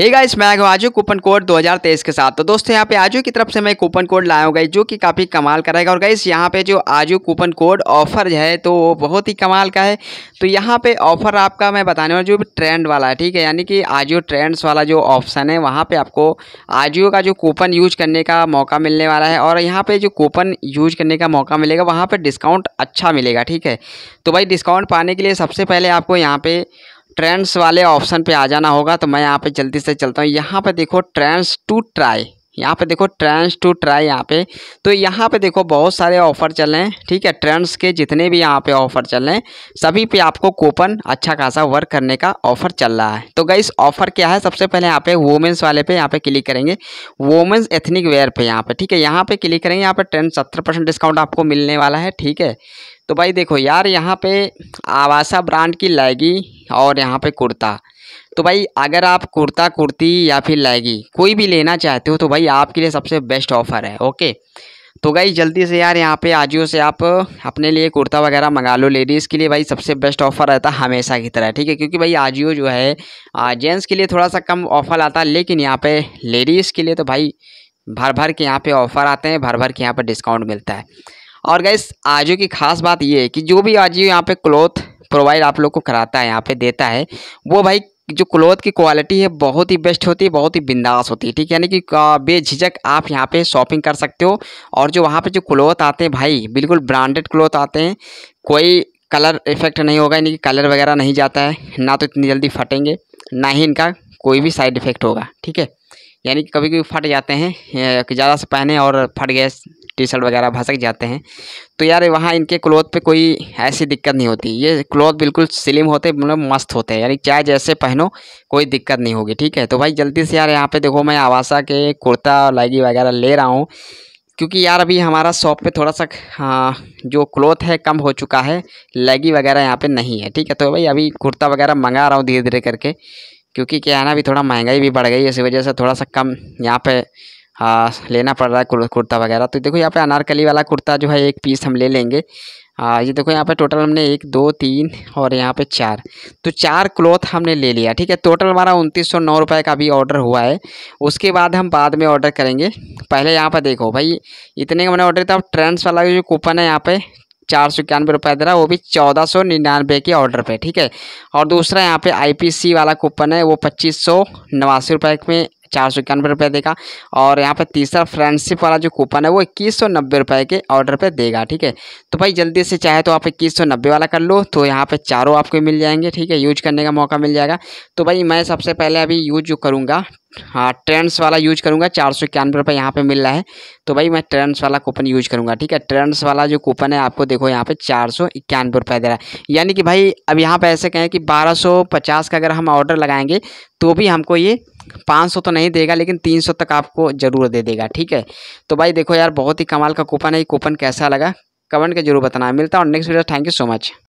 hey guys मैं आ आजू coupon code 2023 के साथ तो दोस्तों यहाँ पे आज की तरफ से मैं कूपन कोड लाया हूँ गई जो कि काफ़ी कमाल का रहेगा और गाइस यहाँ पे जो आजू कूपन कोड ऑफर है तो वो बहुत ही कमाल का है तो यहाँ पे ऑफर आपका मैं बताने वाला जो ट्रेंड वाला है ठीक है यानी कि आज ट्रेंड्स वाला जो ऑप्शन है वहाँ पर आपको आज का जो कूपन यूज करने का मौका मिलने वाला है और यहाँ पर जो कूपन यूज करने का मौका मिलेगा वहाँ पर डिस्काउंट अच्छा मिलेगा ठीक है तो भाई डिस्काउंट पाने के लिए सबसे पहले आपको यहाँ पर ट्रेंड्स वाले ऑप्शन पे आ जाना होगा तो मैं यहाँ पे जल्दी से चलता हूँ यहाँ पे देखो ट्रेंड्स टू ट्राई यहाँ पे देखो ट्रेंड्स टू ट्राई यहाँ पे तो यहाँ पे देखो बहुत सारे ऑफ़र चल रहे हैं ठीक है ट्रेंड्स के जितने भी यहाँ पे ऑफ़र चल रहे हैं सभी पे आपको कूपन अच्छा खासा वर्क करने का ऑफ़र चल रहा है तो गई ऑफ़र क्या है सबसे पहले यहाँ पे वोमेंस वाले पे यहाँ पे क्लिक करेंगे वोमेंस एथनिक वेयर पे यहाँ पे ठीक है यहाँ पे क्लिक करेंगे यहाँ पे ट्रेंड सत्तर डिस्काउंट आपको मिलने वाला है ठीक है तो भाई देखो यार यहाँ पे आवासा ब्रांड की लैगी और यहाँ पे कुर्ता तो भाई अगर आप कुर्ता कुर्ती या फिर लैगी कोई भी लेना चाहते हो तो भाई आपके लिए सबसे बेस्ट ऑफ़र है ओके तो भाई जल्दी से यार यहाँ पे आजियो से आप अपने लिए कुर्ता वगैरह मंगा लो लेडीज़ के लिए भाई सबसे बेस्ट ऑफ़र रहता है हमेशा की तरह ठीक है क्योंकि भाई आजियो जो है जेंट्स के लिए थोड़ा सा कम ऑफ़र आता है लेकिन यहाँ पे लेडीज़ के लिए तो भाई भर भर के यहाँ पे ऑफ़र आते हैं भर भर के यहाँ पर डिस्काउंट मिलता है और गैस आजू की खास बात ये है कि जो भी आजू यहाँ पे क्लोथ प्रोवाइड आप लोग को कराता है यहाँ पे देता है वो भाई जो क्लोथ की क्वालिटी है बहुत ही बेस्ट होती है बहुत ही बिंदास होती है ठीक है यानी कि बेझिझक आप यहाँ पे शॉपिंग कर सकते हो और जो वहाँ पे जो क्लोथ आते हैं भाई बिल्कुल ब्रांडेड क्लोथ आते हैं कोई कलर इफेक्ट नहीं होगा यानी कि कलर वगैरह नहीं जाता है ना तो इतनी जल्दी फटेंगे ना ही इनका कोई भी साइड इफेक्ट होगा ठीक है यानी कि कभी कभी फट जाते हैं कि ज़्यादा से पहने और फट गए टी शर्ट वगैरह भसक जाते हैं तो यार वहाँ इनके क्लोथ पे कोई ऐसी दिक्कत नहीं होती ये क्लोथ बिल्कुल स्लिम होते मतलब मस्त होते हैं यानी चाहे जैसे पहनो कोई दिक्कत नहीं होगी ठीक है तो भाई जल्दी से यार यहाँ पर देखो मैं आवासा के कुर्ता लैगी वगैरह ले रहा हूँ क्योंकि यार अभी हमारा शॉप पे थोड़ा सा हाँ, जो क्लोथ है कम हो चुका है लेगी वगैरह यहाँ पे नहीं है ठीक है तो भाई अभी कुर्ता वगैरह मंगा रहा हूँ धीरे धीरे करके क्योंकि क्या है ना अभी थोड़ा महंगाई भी बढ़ गई इसी वजह से थोड़ा सा कम यहाँ पे आ, हाँ, लेना पड़ रहा है कुर्ता वगैरह तो देखो यहाँ पे अनारकली वाला कुर्ता जो है एक पीस हम ले लेंगे आ, हाँ, ये देखो यहाँ पे टोटल हमने एक दो तीन और यहाँ पे चार तो चार क्लॉथ हमने ले लिया ठीक है टोटल हमारा उनतीस सौ नौ रुपये का भी ऑर्डर हुआ है उसके बाद हम बाद में ऑर्डर करेंगे पहले यहाँ पर देखो भाई इतने का मैंने ऑर्डर किया ट्रेंड्स वाला जो कूपन है यहाँ पर चार सौ इक्यानवे रुपये दे रहा है वो भी चौदह सौ निन्यानवे के ऑर्डर पे ठीक है और दूसरा यहाँ पे आईपीसी वाला कूपन है वो पच्चीस सौ नवासी रुपये में चार सौ इक्यानवे रुपये देगा और यहाँ पर तीसरा फ्रेंडशिप वाला जो कूपन है वो इक्कीस सौ नब्बे रुपये के ऑर्डर पर देगा ठीक है तो भाई जल्दी से चाहे तो आप इक्कीस सौ नब्बे वाला कर लो तो यहाँ पर चारों आपको मिल जाएंगे ठीक है यूज करने का मौका मिल जाएगा तो भाई मैं सबसे पहले अभी यूज जो करूँगा हाँ ट्रेंड्स वाला यूज करूँगा चार सौ इक्यानवे रुपये यहाँ पर मिल रहा है तो भाई मैं ट्रेंड्स वाला कूपन यूज करूँगा ठीक है ट्रेंड्स वाला जो कूपन है आपको देखो यहाँ पे चार सौ इक्यानवे रुपये दे रहा है यानी कि भाई अब यहाँ पे ऐसे कहें कि बारह सौ पचास का अगर हम ऑर्डर लगाएंगे तो भी हमको ये पाँच सौ तो नहीं देगा लेकिन तीन सौ तक आपको ज़रूर दे देगा ठीक है तो भाई देखो यार बहुत ही कमाल का कूपन है ये कूपन कैसा लगा कमेंट के जरूर बताना मिलता है और next video thank you so much